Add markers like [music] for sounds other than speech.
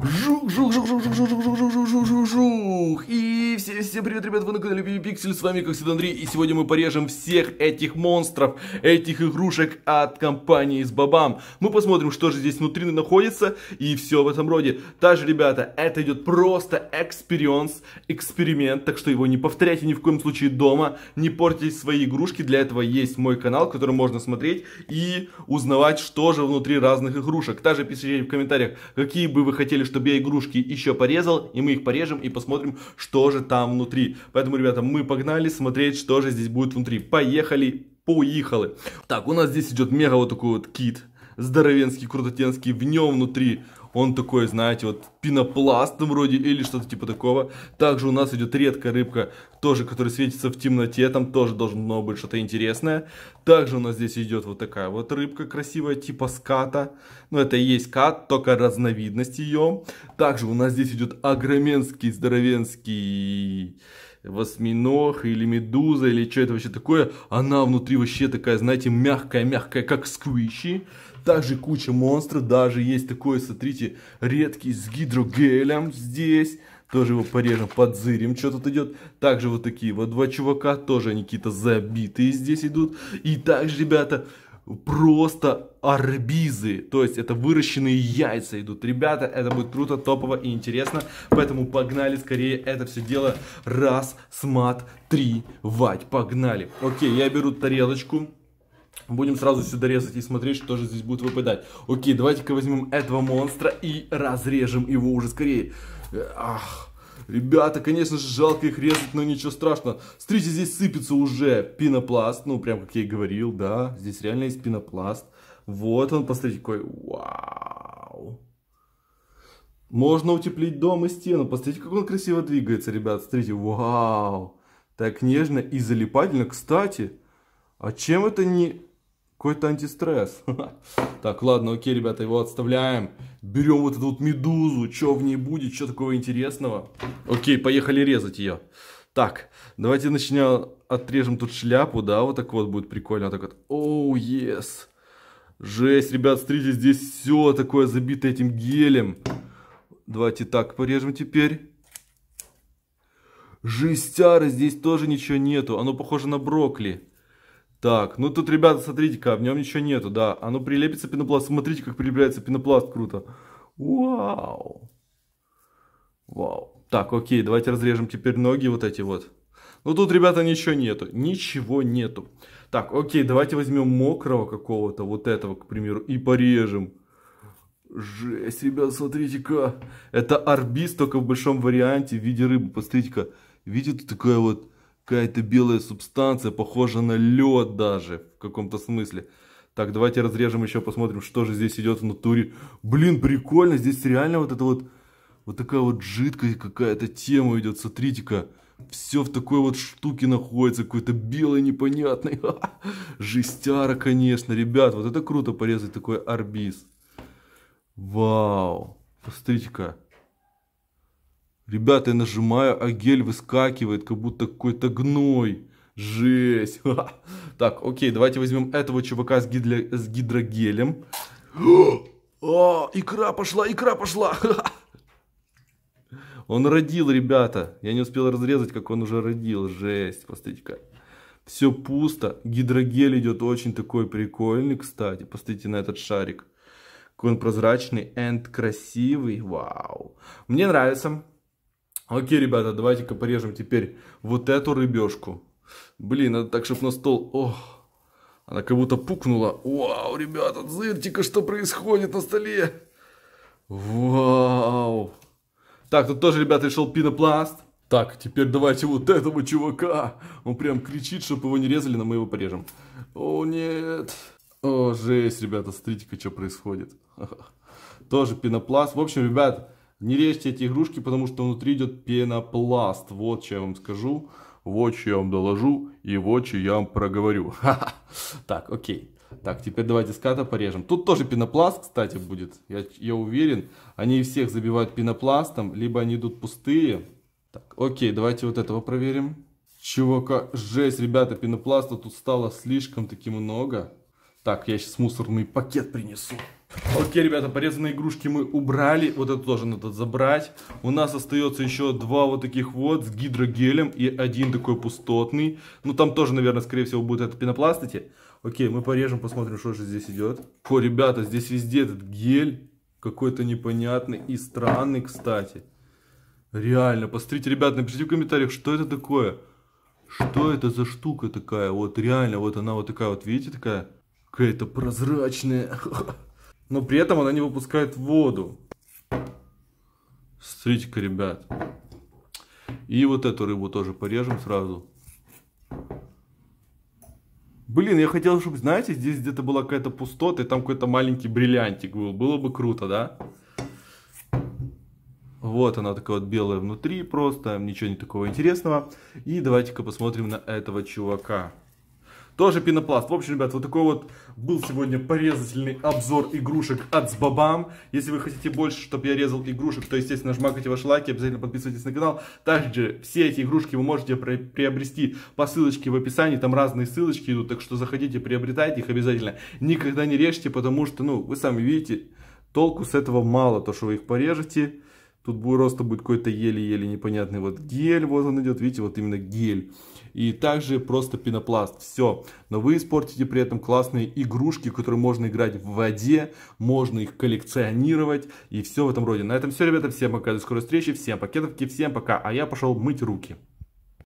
Жух, жух, жух, жух, жух, жух, жух, жух, жух, жух, жух, жух, жух. И всем, всем привет, ребят, вы на канале Биби Пиксель, с вами как всегда Андрей, и сегодня мы порежем всех этих монстров, этих игрушек от компании с бабам. Мы посмотрим, что же здесь внутри находится, и все в этом роде. Также, ребята, это идет просто экспириенс, эксперимент, так что его не повторяйте ни в коем случае дома, не портите свои игрушки, для этого есть мой канал, который можно смотреть и узнавать, что же внутри разных игрушек. Также пишите в комментариях, какие бы вы хотели хотели, чтобы я игрушки еще порезал, и мы их порежем и посмотрим, что же там внутри. Поэтому, ребята, мы погнали смотреть, что же здесь будет внутри. Поехали, поехали. Так, у нас здесь идет мега вот такой вот кит здоровенский, крутотенский, в нем внутри он такой, знаете, вот пенопластом вроде или что-то типа такого. Также у нас идет редкая рыбка, тоже, которая светится в темноте, там тоже должно быть что-то интересное. Также у нас здесь идет вот такая вот рыбка красивая, типа ската. Но ну, это и есть кат, только разновидность ее. Также у нас здесь идет огроменский, здоровенский восьминог или медуза или что это вообще такое. Она внутри вообще такая, знаете, мягкая-мягкая, как сквиши. Также куча монстров, даже есть такой, смотрите, редкий с гидрогелем здесь. Тоже его порежем, подзырим, что тут идет. Также вот такие вот два чувака, тоже они какие-то забитые здесь идут. И также, ребята, просто арбизы, то есть это выращенные яйца идут. Ребята, это будет круто, топово и интересно, поэтому погнали скорее это все дело раз, смат, три, вать, погнали. Окей, я беру тарелочку, Будем сразу сюда резать и смотреть, что же здесь будет выпадать. Окей, давайте-ка возьмем этого монстра и разрежем его уже скорее. Э, ах, ребята, конечно же, жалко их резать, но ничего страшного. Смотрите, здесь сыпется уже пенопласт, ну, прям как я и говорил, да. Здесь реально есть пенопласт. Вот он, посмотрите, какой, вау. Можно утеплить дом и стену. Посмотрите, как он красиво двигается, ребят. Смотрите, вау. Так нежно и залипательно. Кстати, а чем это не какой-то антистресс? [laughs] Так, ладно, окей, ребята, его отставляем. Берем вот эту вот медузу, что в ней будет, что такого интересного. Окей, поехали резать ее. Так, давайте начнем, отрежем тут шляпу, да, вот так вот будет прикольно. так вот, оу, oh, yes. Жесть, ребят, смотрите, здесь все такое забито этим гелем. Давайте так порежем теперь. Жестяра, здесь тоже ничего нету. Оно похоже на брокколи. Так, ну тут, ребята, смотрите-ка, в нем ничего нету, да. Оно а ну прилепится пенопласт. Смотрите, как прилепляется пенопласт, круто. Вау. Вау. Так, окей, давайте разрежем теперь ноги вот эти вот. Ну тут, ребята, ничего нету. Ничего нету. Так, окей, давайте возьмем мокрого какого-то, вот этого, к примеру, и порежем. Жесть, ребята, смотрите-ка. Это арбиз, только в большом варианте в виде рыбы. Посмотрите-ка. Видите, такая вот Какая-то белая субстанция, похожа на лед даже, в каком-то смысле. Так, давайте разрежем еще, посмотрим, что же здесь идет в натуре. Блин, прикольно, здесь реально вот это вот... Вот такая вот жидкая какая-то тема идет, смотрите-ка. Все в такой вот штуке находится, какой-то белый непонятный. [laughs] Жестяра, конечно, ребят, вот это круто порезать такой арбиз. Вау, посмотрите-ка. Ребята, я нажимаю, а гель выскакивает, как будто какой-то гной. Жесть. [laughs] Так, окей, давайте возьмем этого чувака с, гидро с гидрогелем. О, [gasps] а, икра пошла, икра пошла. [laughs] Он родил, ребята. Я не успел разрезать, как он уже родил. Жесть, посмотрите-ка. Все пусто. Гидрогель идет очень такой прикольный, кстати. Посмотрите на этот шарик. Какой он прозрачный и красивый. Вау. Мне нравится. Окей, ребята, давайте-ка порежем теперь вот эту рыбешку. Блин, надо так, чтобы на стол... Ох, она как будто пукнула. Вау, ребята, зырьте-ка, что происходит на столе. Вау. Так, тут тоже, ребята, решил пенопласт. Так, теперь давайте вот этого чувака. Он прям кричит, чтобы его не резали, но мы его порежем. О, нет. О, жесть, ребята, смотрите-ка, что происходит. [laughs] Тоже пенопласт. В общем, ребята. Не режьте эти игрушки, потому что внутри идет пенопласт. Вот что я вам скажу, вот что я вам доложу и вот что я вам проговорю. [laughs] Ха-ха. Так, окей. Так, теперь давайте ската порежем. Тут тоже пенопласт, кстати, будет. Я, я уверен. Они всех забивают пенопластом, либо они идут пустые. Так, окей, давайте вот этого проверим. Чувака, жесть, ребята, пенопласта тут стало слишком таки много. Так, я сейчас мусорный пакет принесу. Окей, ребята, порезанные игрушки мы убрали. Вот это тоже надо забрать. У нас остается еще два вот таких вот с гидрогелем и один такой пустотный. Ну, там тоже, наверное, скорее всего, будет это пенопластики. Окей, мы порежем, посмотрим, что же здесь идет. О, ребята, здесь везде этот гель. Какой-то непонятный и странный, кстати. Реально, посмотрите, ребят, напишите в комментариях, что это такое. Что это за штука такая? Вот реально, вот она вот такая вот, видите, такая? Какая-то прозрачная. [laughs] но при этом она не выпускает воду. Смотрите-ка, ребят. И вот эту рыбу тоже порежем сразу. Блин, я хотел, чтобы, знаете, здесь где-то была какая-то пустота, и там какой-то маленький бриллиантик был. Было бы круто, да? Вот она такая вот белая внутри просто, ничего не такого интересного. И давайте-ка посмотрим на этого чувака. Тоже пенопласт. В общем, ребят, вот такой вот был сегодня порезательный обзор игрушек от Сбабам. Если вы хотите больше, чтобы я резал игрушек, то, естественно, жмакайте ваши лайки, обязательно подписывайтесь на канал. Также все эти игрушки вы можете приобрести по ссылочке в описании, там разные ссылочки идут, так что заходите, приобретайте их обязательно. Никогда не режьте, потому что, ну, вы сами видите, толку с этого мало, то, что вы их порежете Тут просто будет какой-то еле-еле непонятный вот гель, вот он идет, видите, вот именно гель. И также просто пенопласт, все. Но вы испортите при этом классные игрушки, которые можно играть в воде, можно их коллекционировать и все в этом роде. На этом все, ребята, всем пока, до скорой встречи, всем пакетовки, всем пока, а я пошел мыть руки.